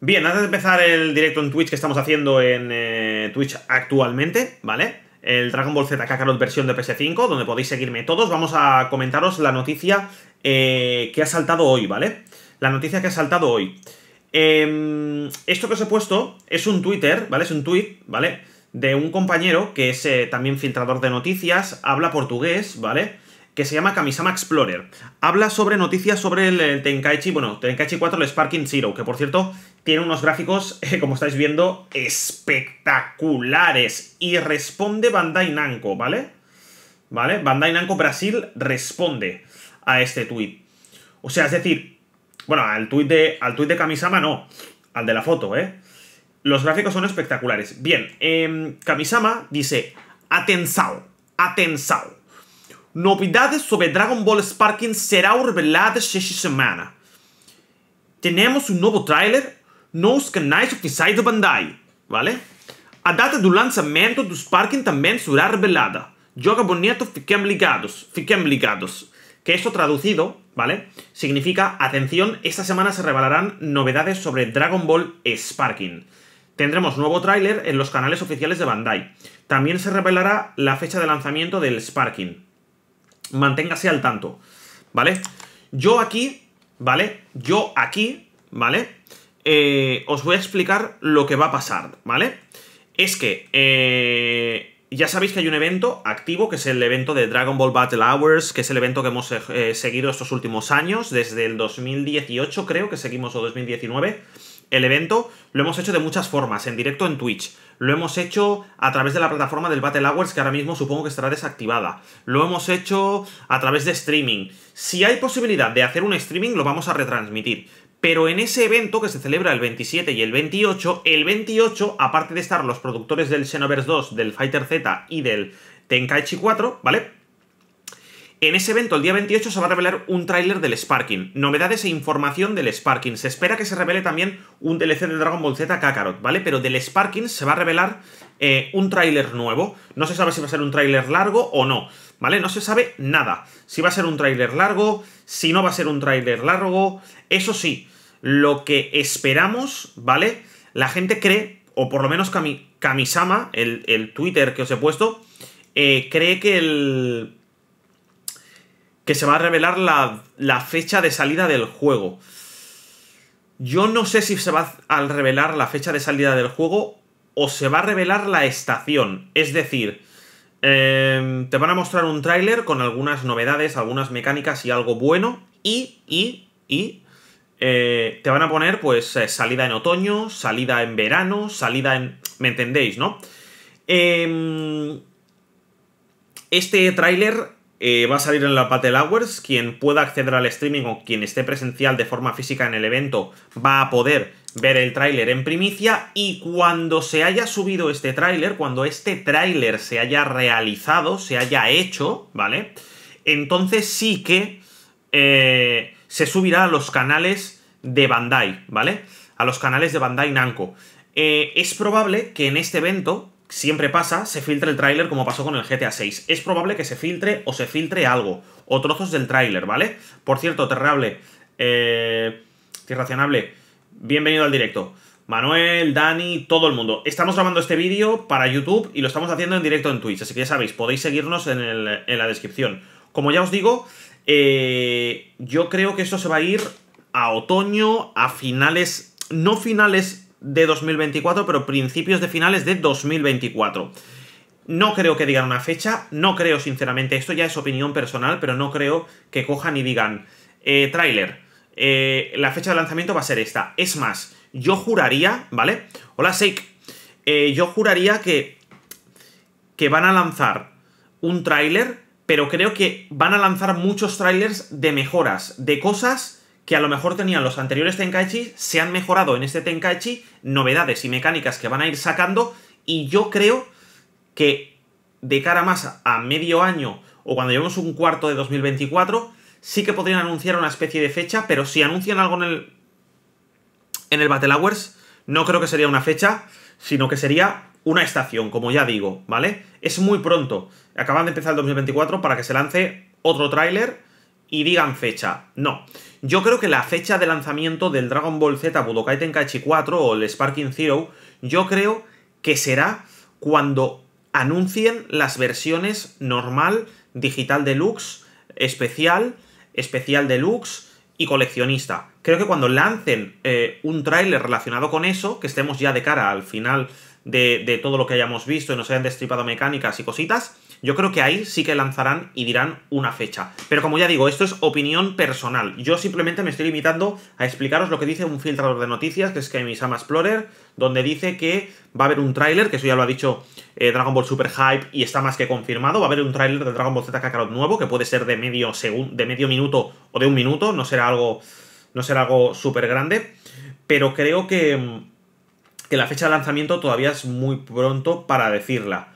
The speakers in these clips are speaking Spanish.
Bien, antes de empezar el directo en Twitch que estamos haciendo en eh, Twitch actualmente, ¿vale? El Dragon Ball Z Kakarot versión de PS5, donde podéis seguirme todos, vamos a comentaros la noticia eh, que ha saltado hoy, ¿vale? La noticia que ha saltado hoy. Em, esto que os he puesto es un Twitter, ¿vale? Es un tweet, ¿vale? De un compañero que es eh, también filtrador de noticias, habla portugués, ¿vale? que se llama Kamisama Explorer. Habla sobre noticias sobre el, el Tenkaichi, bueno, Tenkaichi 4, el Sparking Zero, que por cierto, tiene unos gráficos, eh, como estáis viendo, espectaculares. Y responde Bandai Namco, ¿vale? ¿Vale? Bandai Namco Brasil responde a este tuit. O sea, es decir, bueno, al tuit de, de Kamisama no, al de la foto, ¿eh? Los gráficos son espectaculares. Bien, em, Kamisama dice, atensao, atensao. Novedades sobre Dragon Ball Sparking será reveladas esta semana. Tenemos un nuevo tráiler no os canais side de Bandai, vale? A data do lançamento dos Sparking también será revelada. Joga bonito, fiquem ligados, fiquem ligados. Que esto traducido, ¿vale? Significa, atención, esta semana se revelarán novedades sobre Dragon Ball Sparking. Tendremos nuevo tráiler en los canales oficiales de Bandai. También se revelará la fecha de lanzamiento del Sparking. Manténgase al tanto, ¿vale? Yo aquí, ¿vale? Yo aquí, ¿vale? Eh, os voy a explicar lo que va a pasar, ¿vale? Es que eh, ya sabéis que hay un evento activo, que es el evento de Dragon Ball Battle Hours, que es el evento que hemos eh, seguido estos últimos años, desde el 2018 creo que seguimos, o 2019. El evento lo hemos hecho de muchas formas, en directo en Twitch. Lo hemos hecho a través de la plataforma del Battle Hours, que ahora mismo supongo que estará desactivada. Lo hemos hecho a través de streaming. Si hay posibilidad de hacer un streaming, lo vamos a retransmitir. Pero en ese evento que se celebra el 27 y el 28, el 28, aparte de estar los productores del Xenoverse 2, del Fighter Z y del Tenkaichi 4, ¿vale? En ese evento, el día 28, se va a revelar un tráiler del Sparking, novedades e información del Sparking. Se espera que se revele también un DLC de Dragon Ball Z Kakarot, ¿vale? Pero del Sparking se va a revelar eh, un tráiler nuevo. No se sabe si va a ser un tráiler largo o no, ¿vale? No se sabe nada. Si va a ser un tráiler largo, si no va a ser un tráiler largo. Eso sí, lo que esperamos, ¿vale? La gente cree, o por lo menos Kamisama, el, el Twitter que os he puesto, eh, cree que el que se va a revelar la, fecha de salida del juego. Yo no sé si se va a revelar la fecha de salida del juego o se va a revelar la estación. Es decir, em, te van a mostrar un tráiler con algunas novedades, algunas mecánicas y algo bueno. Y, y, y eh, te van a poner pues eh, salida en otoño, salida en verano, salida en... ¿Me entendéis, no? Em, este tráiler eh, va a salir en la Battle Hours. Quien pueda acceder al streaming o quien esté presencial de forma física en el evento va a poder ver el tráiler en primicia. Y cuando se haya subido este tráiler, cuando este tráiler se haya realizado, se haya hecho, ¿vale? Entonces sí que eh, se subirá a los canales de Bandai, ¿vale? A los canales de Bandai Namco. Eh, es probable que en este evento siempre pasa, se filtra el tráiler como pasó con el GTA 6. Es probable que se filtre o se filtre algo, o trozos del tráiler, ¿vale? Por cierto, Terrable, eh, Irracionable, bienvenido al directo. Manuel, Dani, todo el mundo. Estamos grabando este vídeo para YouTube y lo estamos haciendo en directo en Twitch, así que ya sabéis, podéis seguirnos en, la descripción. Como ya os digo, eh, yo creo que esto se va a ir a otoño, a finales, no finales de 2024, pero principios de finales de 2024. No creo que digan una fecha, no creo sinceramente, esto ya es opinión personal, pero no creo que cojan y digan, eh, tráiler, eh, la fecha de lanzamiento va a ser esta. Es más, yo juraría, ¿vale? Hola, Seik. Eh, yo juraría que, que van a lanzar un tráiler, pero creo que van a lanzar muchos trailers de mejoras, de cosas que a lo mejor tenían los anteriores Tenkaichi, se han mejorado en este Tenkaichi, novedades y mecánicas que van a ir sacando, y yo creo que de cara más a medio año o cuando llevemos un cuarto de 2024, sí que podrían anunciar una especie de fecha, pero si anuncian algo en el, en el Battle Hours, no creo que sería una fecha, sino que sería una estación, como ya digo, ¿vale? Es muy pronto. Acaban de empezar el 2024 para que se lance otro tráiler y digan fecha. No. Yo creo que la fecha de lanzamiento del Dragon Ball Z Budokai Tenkaichi 4 o el Sparking Zero, yo creo que será cuando anuncien las versiones normal, digital deluxe, especial, especial deluxe y coleccionista. Creo que cuando lancen eh, un tráiler relacionado con eso, que estemos ya de cara al final de, de todo lo que hayamos visto y nos hayan destripado mecánicas y cositas, yo creo que ahí sí que lanzarán y dirán una fecha. Pero como ya digo, esto es opinión personal. Yo simplemente me estoy limitando a explicaros lo que dice un filtrador de noticias, que es Sam Explorer, donde dice que va a haber un tráiler, que eso ya lo ha dicho eh, Dragon Ball Super Hype y está más que confirmado, va a haber un tráiler de Dragon Ball Z Kakarot nuevo, que puede ser de medio, de medio minuto o de un minuto, no será algo, no será algo súper grande, pero creo que, mm, que la fecha de lanzamiento todavía es muy pronto para decirla.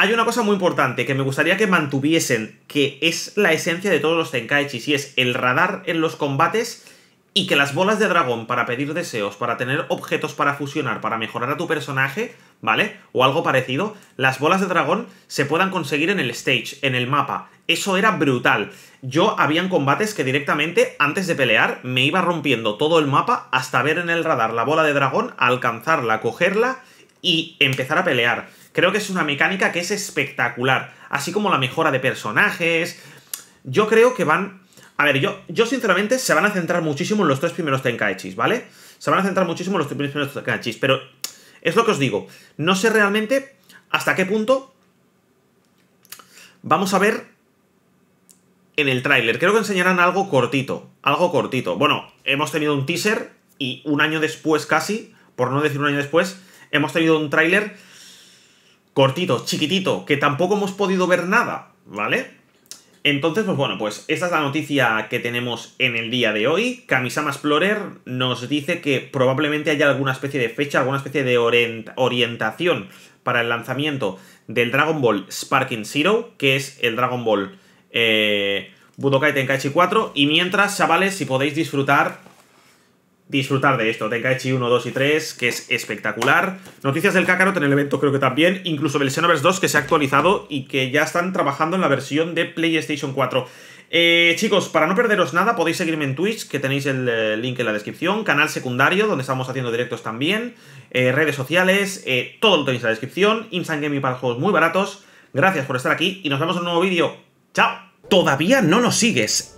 Hay una cosa muy importante que me gustaría que mantuviesen, que es la esencia de todos los Tenkaichis, y es el radar en los combates y que las bolas de dragón para pedir deseos, para tener objetos para fusionar, para mejorar a tu personaje, ¿vale? O algo parecido, las bolas de dragón se puedan conseguir en el stage, en el mapa. Eso era brutal. Yo había en combates que directamente, antes de pelear, me iba rompiendo todo el mapa hasta ver en el radar la bola de dragón, alcanzarla, cogerla y empezar a pelear. Creo que es una mecánica que es espectacular, así como la mejora de personajes. Yo creo que van... A ver, yo, yo sinceramente se van a centrar muchísimo en los tres primeros Tenkaichis, ¿vale? Se van a centrar muchísimo en los tres primeros Tenkaichis, pero es lo que os digo. No sé realmente hasta qué punto vamos a ver en el tráiler. Creo que enseñarán algo cortito, algo cortito. Bueno, hemos tenido un teaser y un año después casi, por no decir un año después, hemos tenido un tráiler cortito, chiquitito, que tampoco hemos podido ver nada, ¿vale? Entonces, pues bueno, pues esta es la noticia que tenemos en el día de hoy. Kamisama Explorer nos dice que probablemente haya alguna especie de fecha, alguna especie de orientación para el lanzamiento del Dragon Ball Sparking Zero, que es el Dragon Ball eh, Budokai Tenkaichi 4. Y mientras, chavales, si podéis disfrutar disfrutar de esto. Tenkaichi 1, 2 y 3, que es espectacular. Noticias del Kakarot en el evento creo que también. Incluso del 2, que se ha actualizado y que ya están trabajando en la versión de PlayStation 4. Eh, chicos, para no perderos nada, podéis seguirme en Twitch, que tenéis el eh, link en la descripción, canal secundario, donde estamos haciendo directos también, eh, redes sociales, todo lo tenéis en la descripción, Instant Gaming para juegos muy baratos. Gracias por estar aquí y nos vemos en un nuevo vídeo. ¡Chao! Todavía no nos sigues